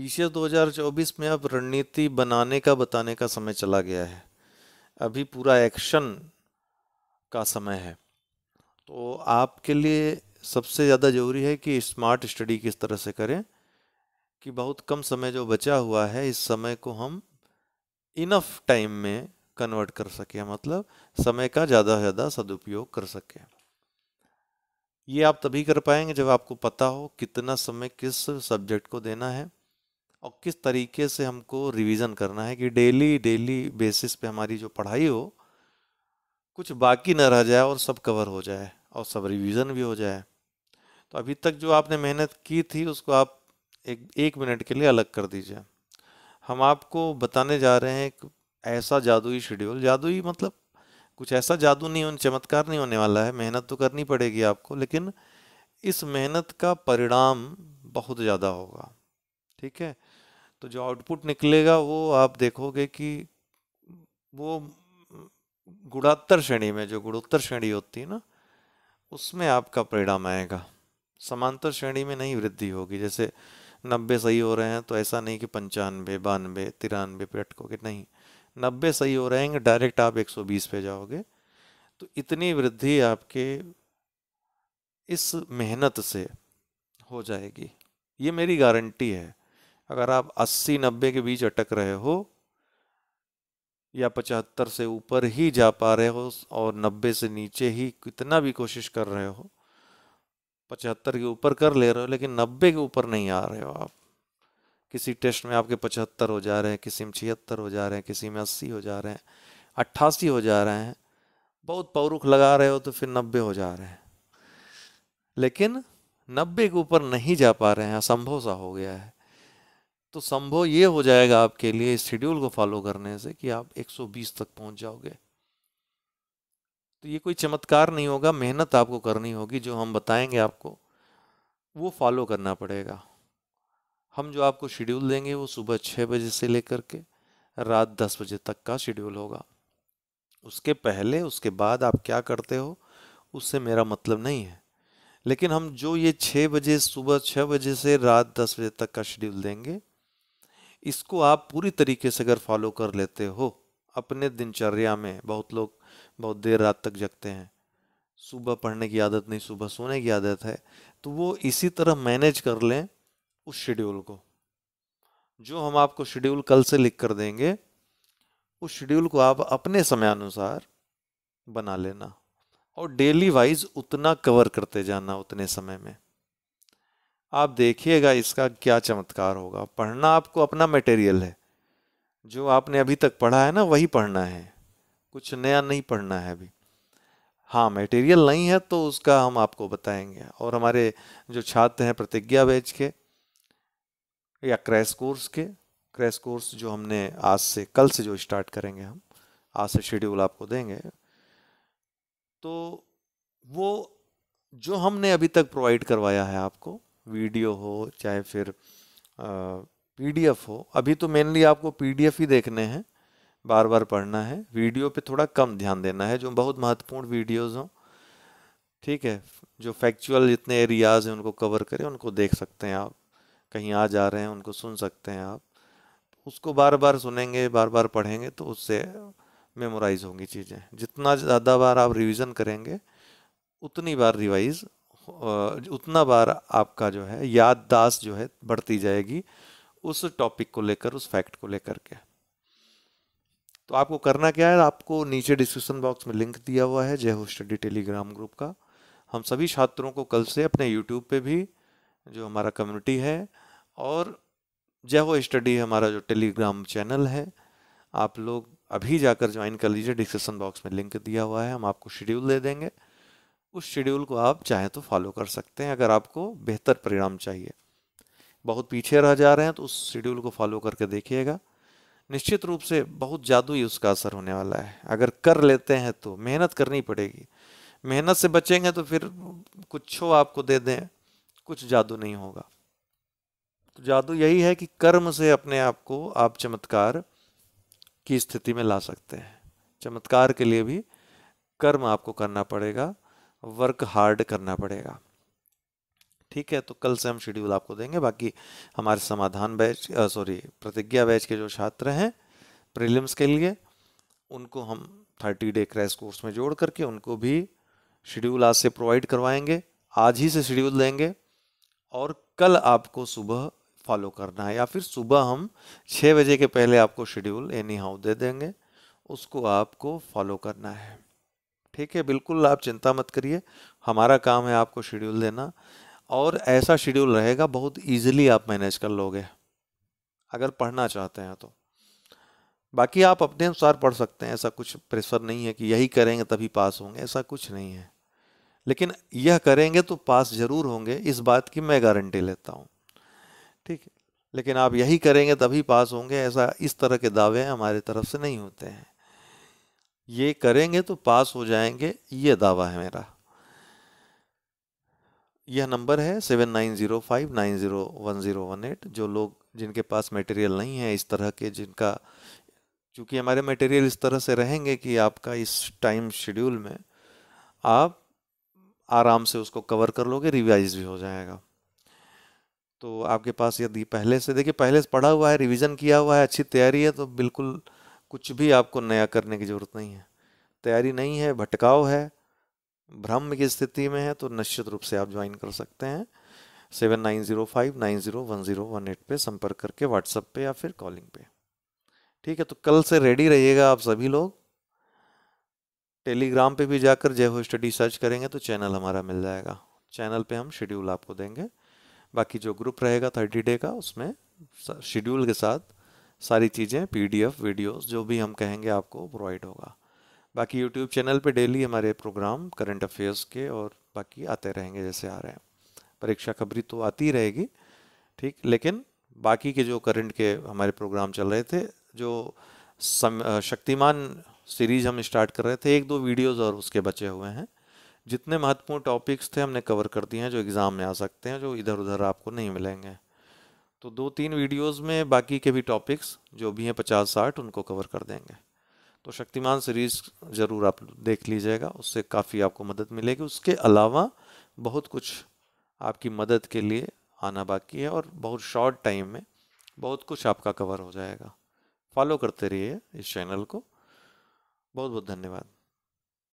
पीछे 2024 में अब रणनीति बनाने का बताने का समय चला गया है अभी पूरा एक्शन का समय है तो आपके लिए सबसे ज़्यादा ज़रूरी है कि स्मार्ट स्टडी किस तरह से करें कि बहुत कम समय जो बचा हुआ है इस समय को हम इनफ टाइम में कन्वर्ट कर सकें मतलब समय का ज़्यादा से ज़्यादा सदुपयोग कर सकें ये आप तभी कर पाएंगे जब आपको पता हो कितना समय किस सब्जेक्ट को देना है और किस तरीके से हमको रिवीजन करना है कि डेली डेली बेसिस पे हमारी जो पढ़ाई हो कुछ बाकी न रह जाए और सब कवर हो जाए और सब रिवीजन भी हो जाए तो अभी तक जो आपने मेहनत की थी उसको आप एक एक मिनट के लिए अलग कर दीजिए हम आपको बताने जा रहे हैं एक ऐसा जादुई शेड्यूल जादुई मतलब कुछ ऐसा जादू नहीं होने चमत्कार नहीं होने वाला है मेहनत तो करनी पड़ेगी आपको लेकिन इस मेहनत का परिणाम बहुत ज़्यादा होगा ठीक है तो जो आउटपुट निकलेगा वो आप देखोगे कि वो गुणात्तर श्रेणी में जो गुणोत्तर श्रेणी होती है ना उसमें आपका परिणाम आएगा समांतर श्रेणी में नहीं वृद्धि होगी जैसे नब्बे सही हो रहे हैं तो ऐसा नहीं कि पंचानवे बानवे तिरानवे पे अटकोगे नहीं नब्बे सही हो रहे हैं डायरेक्ट आप 120 पे जाओगे तो इतनी वृद्धि आपके इस मेहनत से हो जाएगी ये मेरी गारंटी है अगर आप 80 90 के बीच अटक रहे हो या पचहत्तर से ऊपर ही जा पा रहे हो और 90 से नीचे ही कितना भी कोशिश कर रहे हो पचहत्तर के ऊपर कर ले रहे हो लेकिन नब्बे के ऊपर नहीं आ रहे हो आप किसी टेस्ट में आपके पचहत्तर हो जा रहे हैं किसी में छिहत्तर हो जा रहे हैं किसी में अस्सी हो जा रहे हैं अट्ठासी हो जा रहे हैं बहुत पौरुख लगा रहे हो तो फिर नब्बे हो जा रहे हैं लेकिन नब्बे के ऊपर नहीं जा पा रहे हैं असंभव सा हो गया है तो संभव ये हो जाएगा आपके लिए इस शेड्यूल को फॉलो करने से कि आप 120 तक पहुंच जाओगे तो ये कोई चमत्कार नहीं होगा मेहनत आपको करनी होगी जो हम बताएंगे आपको वो फॉलो करना पड़ेगा हम जो आपको शेड्यूल देंगे वो सुबह छः बजे से लेकर के रात दस बजे तक का शेड्यूल होगा उसके पहले उसके बाद आप क्या करते हो उससे मेरा मतलब नहीं है लेकिन हम जो ये छः बजे सुबह छः बजे से रात दस बजे तक का शेड्यूल देंगे इसको आप पूरी तरीके से अगर फॉलो कर लेते हो अपने दिनचर्या में बहुत लोग बहुत देर रात तक जगते हैं सुबह पढ़ने की आदत नहीं सुबह सोने की आदत है तो वो इसी तरह मैनेज कर लें उस शेड्यूल को जो हम आपको शेड्यूल कल से लिख कर देंगे उस शेड्यूल को आप अपने समयानुसार बना लेना और डेली वाइज उतना कवर करते जाना उतने समय में आप देखिएगा इसका क्या चमत्कार होगा पढ़ना आपको अपना मटेरियल है जो आपने अभी तक पढ़ा है ना वही पढ़ना है कुछ नया नहीं पढ़ना है अभी हाँ मटेरियल नहीं है तो उसका हम आपको बताएंगे और हमारे जो छात्र हैं प्रतिज्ञा बैच के या क्रैश कोर्स के क्रैश कोर्स जो हमने आज से कल से जो स्टार्ट करेंगे हम आज से शेड्यूल आपको देंगे तो वो जो हमने अभी तक प्रोवाइड करवाया है आपको वीडियो हो चाहे फिर पीडीएफ हो अभी तो मेनली आपको पीडीएफ ही देखने हैं बार बार पढ़ना है वीडियो पे थोड़ा कम ध्यान देना है जो बहुत महत्वपूर्ण वीडियोज़ हों ठीक है जो फैक्चुअल जितने एरियाज हैं उनको कवर करें उनको देख सकते हैं आप कहीं आ जा रहे हैं उनको सुन सकते हैं आप उसको बार बार सुनेंगे बार बार पढ़ेंगे तो उससे मेमोराइज होंगी चीज़ें जितना ज़्यादा बार आप रिवीजन करेंगे उतनी बार रिवाइज उतना बार आपका जो है याददाश्त जो है बढ़ती जाएगी उस टॉपिक को लेकर उस फैक्ट को लेकर के तो आपको करना क्या है आपको नीचे डिस्क्रिप्शन बॉक्स में लिंक दिया हुआ है जय हो स्टडी टेलीग्राम ग्रुप का हम सभी छात्रों को कल से अपने यूट्यूब पे भी जो हमारा कम्युनिटी है और जय हो स्टडी हमारा जो टेलीग्राम चैनल है आप लोग अभी जाकर ज्वाइन कर लीजिए डिस्क्रिप्शन बॉक्स में लिंक दिया हुआ है हम आपको शेड्यूल दे देंगे उस शेड्यूल को आप चाहें तो फॉलो कर सकते हैं अगर आपको बेहतर परिणाम चाहिए बहुत पीछे रह जा रहे हैं तो उस शेड्यूल को फॉलो करके देखिएगा निश्चित रूप से बहुत जादू ही उसका असर होने वाला है अगर कर लेते हैं तो मेहनत करनी पड़ेगी मेहनत से बचेंगे तो फिर कुछ हो आपको दे दें कुछ जादू नहीं होगा तो जादू यही है कि कर्म से अपने आप को आप चमत्कार की स्थिति में ला सकते हैं चमत्कार के लिए भी कर्म आपको करना पड़ेगा वर्क हार्ड करना पड़ेगा ठीक है तो कल से हम शेड्यूल आपको देंगे बाकी हमारे समाधान बैच सॉरी प्रतिज्ञा बैच के जो छात्र हैं प्रीलिम्स के लिए उनको हम थर्टी डे क्रैश कोर्स में जोड़ करके उनको भी शेड्यूल आज से प्रोवाइड करवाएंगे आज ही से शेड्यूल देंगे और कल आपको सुबह फॉलो करना है या फिर सुबह हम छः बजे के पहले आपको शेड्यूल एनी हाउ दे देंगे उसको आपको फॉलो करना है ठीक है बिल्कुल आप चिंता मत करिए हमारा काम है आपको शेड्यूल देना और ऐसा शेड्यूल रहेगा बहुत ईजिली आप मैनेज कर लोगे अगर पढ़ना चाहते हैं तो बाकी आप अपने अनुसार पढ़ सकते हैं ऐसा कुछ प्रेशर नहीं है कि यही करेंगे तभी पास होंगे ऐसा कुछ नहीं है लेकिन यह करेंगे तो पास ज़रूर होंगे इस बात की मैं गारंटी लेता हूँ ठीक है लेकिन आप यही करेंगे तभी पास होंगे ऐसा इस तरह के दावे हमारी तरफ से नहीं होते हैं ये करेंगे तो पास हो जाएंगे ये दावा है मेरा यह नंबर है seven nine zero five nine zero one zero one eight जो लोग जिनके पास मटेरियल नहीं है इस तरह के जिनका क्योंकि हमारे मटेरियल इस तरह से रहेंगे कि आपका इस टाइम शेड्यूल में आप आराम से उसको कवर कर लोगे रिवाइज भी हो जाएगा तो आपके पास यदि पहले से देखिए पहले से पढ़ा हुआ है रिवीजन किया हुआ है अच्छी तैयारी है तो बिल्कुल कुछ भी आपको नया करने की ज़रूरत नहीं है तैयारी नहीं है भटकाव है भ्रम की स्थिति में है तो निश्चित रूप से आप ज्वाइन कर सकते हैं seven nine zero five nine zero one zero one eight पर संपर्क करके व्हाट्सएप पे या फिर कॉलिंग पे ठीक है तो कल से रेडी रहिएगा आप सभी लोग टेलीग्राम पे भी जाकर जय हो स्टडी सर्च करेंगे तो चैनल हमारा मिल जाएगा चैनल पे हम शेड्यूल आपको देंगे बाकी जो ग्रुप रहेगा थर्टी डे का उसमें शेड्यूल के साथ सारी चीज़ें पीडीएफ वीडियोस जो भी हम कहेंगे आपको प्रोवाइड होगा बाकी यूट्यूब चैनल पे डेली हमारे प्रोग्राम करंट अफेयर्स के और बाकी आते रहेंगे जैसे आ रहे हैं परीक्षा खबरी तो आती रहेगी ठीक लेकिन बाकी के जो करंट के हमारे प्रोग्राम चल रहे थे जो सम शक्तिमान सीरीज हम स्टार्ट कर रहे थे एक दो वीडियोज़ और उसके बचे हुए हैं जितने महत्वपूर्ण टॉपिक्स थे हमने कवर कर दिए हैं जो एग्ज़ाम में आ सकते हैं जो इधर उधर आपको नहीं मिलेंगे तो दो तीन वीडियोस में बाकी के भी टॉपिक्स जो भी हैं पचास साठ उनको कवर कर देंगे तो शक्तिमान सीरीज ज़रूर आप देख लीजिएगा उससे काफ़ी आपको मदद मिलेगी उसके अलावा बहुत कुछ आपकी मदद के लिए आना बाकी है और बहुत शॉर्ट टाइम में बहुत कुछ आपका कवर हो जाएगा फॉलो करते रहिए इस चैनल को बहुत बहुत धन्यवाद